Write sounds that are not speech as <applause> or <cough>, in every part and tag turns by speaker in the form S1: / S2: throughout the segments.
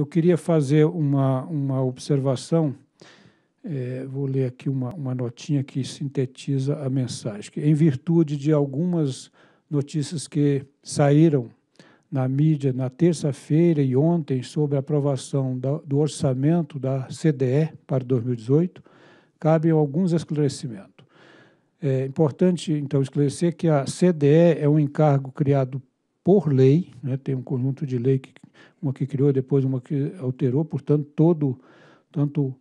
S1: Eu queria fazer uma, uma observação, é, vou ler aqui uma, uma notinha que sintetiza a mensagem. Que, em virtude de algumas notícias que saíram na mídia na terça-feira e ontem sobre a aprovação da, do orçamento da CDE para 2018, cabem alguns esclarecimentos. É importante, então, esclarecer que a CDE é um encargo criado por lei, né, tem um conjunto de lei, que, uma que criou, depois uma que alterou, portanto, todo, tanto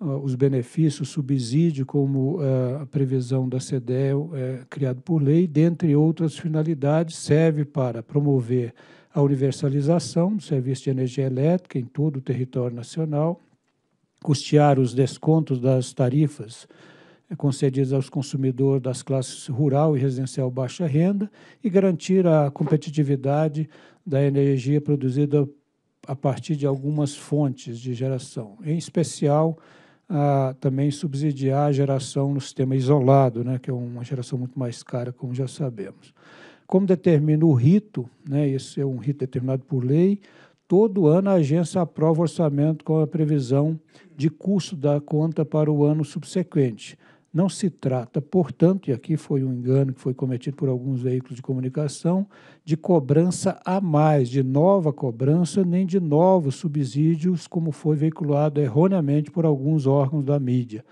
S1: uh, os benefícios, subsídio, como uh, a previsão da CEDEL é criado por lei, dentre outras finalidades, serve para promover a universalização do serviço de energia elétrica em todo o território nacional, custear os descontos das tarifas é concedidas aos consumidores das classes rural e residencial baixa renda e garantir a competitividade da energia produzida a partir de algumas fontes de geração, em especial a, também subsidiar a geração no sistema isolado, né, que é uma geração muito mais cara, como já sabemos. Como determina o rito, né, esse é um rito determinado por lei, todo ano a agência aprova o orçamento com a previsão de custo da conta para o ano subsequente. Não se trata, portanto, e aqui foi um engano que foi cometido por alguns veículos de comunicação, de cobrança a mais, de nova cobrança, nem de novos subsídios, como foi veiculado erroneamente por alguns órgãos da mídia.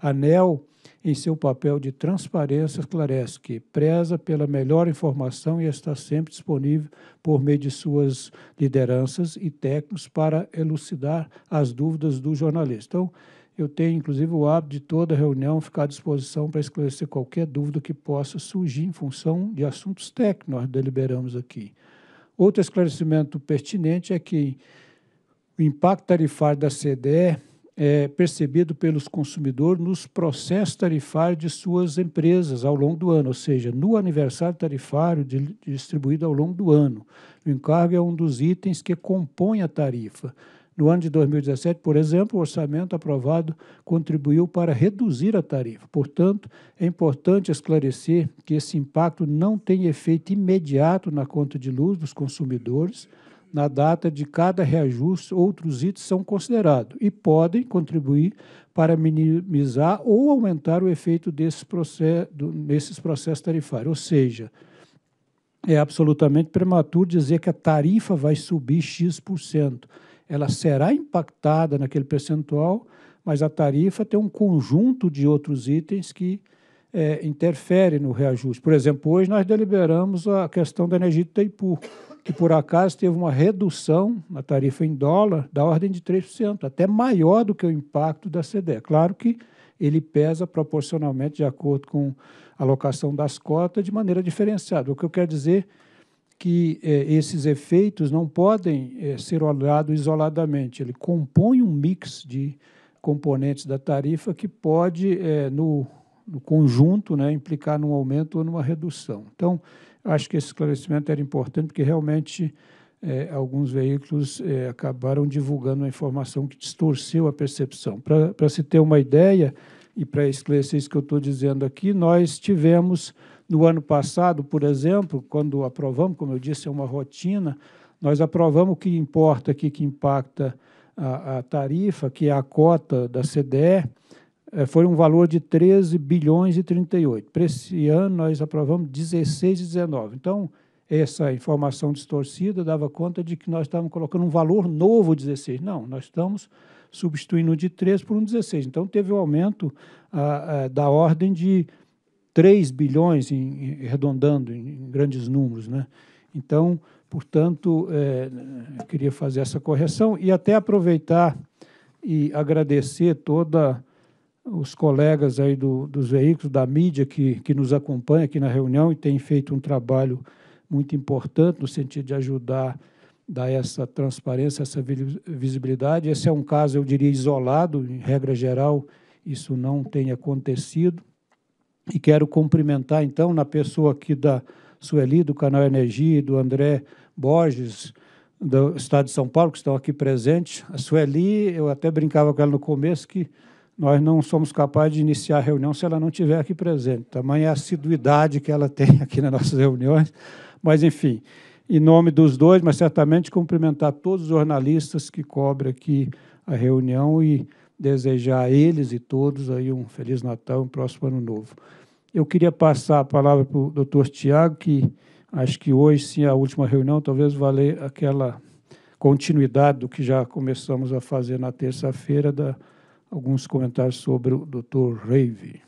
S1: A ANEL, em seu papel de transparência, esclarece que preza pela melhor informação e está sempre disponível por meio de suas lideranças e técnicos para elucidar as dúvidas do jornalista. Então, eu tenho, inclusive, o hábito de toda reunião ficar à disposição para esclarecer qualquer dúvida que possa surgir em função de assuntos técnicos que nós deliberamos aqui. Outro esclarecimento pertinente é que o impacto tarifário da CDE é percebido pelos consumidores nos processos tarifários de suas empresas ao longo do ano, ou seja, no aniversário tarifário de, distribuído ao longo do ano. O encargo é um dos itens que compõe a tarifa. No ano de 2017, por exemplo, o orçamento aprovado contribuiu para reduzir a tarifa. Portanto, é importante esclarecer que esse impacto não tem efeito imediato na conta de luz dos consumidores. Na data de cada reajuste, outros itens são considerados e podem contribuir para minimizar ou aumentar o efeito desses processos, nesses processos tarifários. Ou seja, é absolutamente prematuro dizer que a tarifa vai subir X%. por cento ela será impactada naquele percentual, mas a tarifa tem um conjunto de outros itens que é, interfere no reajuste. Por exemplo, hoje nós deliberamos a questão da energia de Itaipu, que por acaso teve uma redução na tarifa em dólar da ordem de 3%, até maior do que o impacto da CDE. Claro que ele pesa proporcionalmente de acordo com a alocação das cotas de maneira diferenciada. O que eu quero dizer é que eh, esses efeitos não podem eh, ser olhados isoladamente. Ele compõe um mix de componentes da tarifa que pode, eh, no, no, conjunto, né, implicar num aumento ou numa redução. Então, acho que esse esclarecimento era importante, porque realmente alguns veículos acabaram divulgando uma informação que distorceu a percepção. Para se ter uma ideia, e para esclarecer isso que eu estou dizendo aqui, nós tivemos no ano passado, por exemplo, quando aprovamos, como eu disse, é uma rotina, nós aprovamos o que importa aqui, que impacta a, a tarifa, que é a cota da CDE, eh, foi um valor de 13 bilhões e 38. Para esse ano, nós aprovamos 16 e 19. Então, essa informação distorcida dava conta de que nós estávamos colocando um valor novo 16. Não, nós estamos substituindo de 13 por um 16. Então, teve um aumento ah, ah, da ordem de 3 bilhões, em, arredondando em grandes números. Né? Então, portanto, é, queria fazer essa correção e até aproveitar e agradecer toda os colegas aí do, dos veículos, da mídia que, que nos acompanha aqui na reunião e tem feito um trabalho muito importante no sentido de ajudar dar essa transparência, essa visibilidade. Esse é um caso, eu diria, isolado, em regra geral, isso não tem acontecido. E quero cumprimentar, então, na pessoa aqui da Sueli, do Canal Energia, e do André Borges, do Estado de São Paulo, que estão aqui presentes. A Sueli, eu até brincava com ela no começo que nós não somos capazes de iniciar a reunião se ela não estiver aqui presente. Tamanha assiduidade que ela <laughs> tem aqui nas nossas reuniões. Mas, enfim, em nome dos dois, mas certamente cumprimentar todos os jornalistas que cobrem aqui a reunião e desejar a eles e todos aí um Feliz Natal, um próximo Ano Novo. Eu queria passar a palavra para o doutor Tiago, que acho que hoje, sim, a última reunião, talvez valer aquela continuidade do que já começamos a fazer na terça-feira, alguns comentários sobre o doutor Reive.